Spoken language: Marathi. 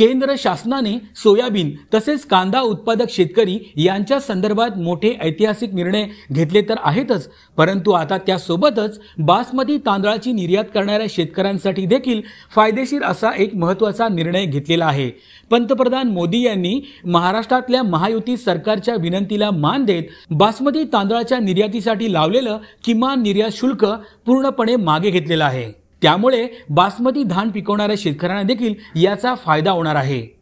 केंद्र शासनाने सोयाबीन तसेच कांदा उत्पादक शेतकरी यांच्या संदर्भात मोठे ऐतिहासिक निर्णय घेतले तर आहेतच परंतु आता त्यासोबतच बासमती तांदळाची निर्यात करणाऱ्या शेतकऱ्यांसाठी देखील फायदेशीर असा एक महत्त्वाचा निर्णय घेतलेला आहे पंतप्रधान मोदी यांनी महाराष्ट्रातल्या महायुती सरकारच्या विनंतीला मान देत बासमती तांदळाच्या निर्यातीसाठी लावलेलं किमान निर्यात शुल्क पूर्णपणे मागे घेतलेलं आहे त्यामुळे बासमती धान पिकवणाऱ्या शेतकऱ्यांना देखील याचा फायदा होणार आहे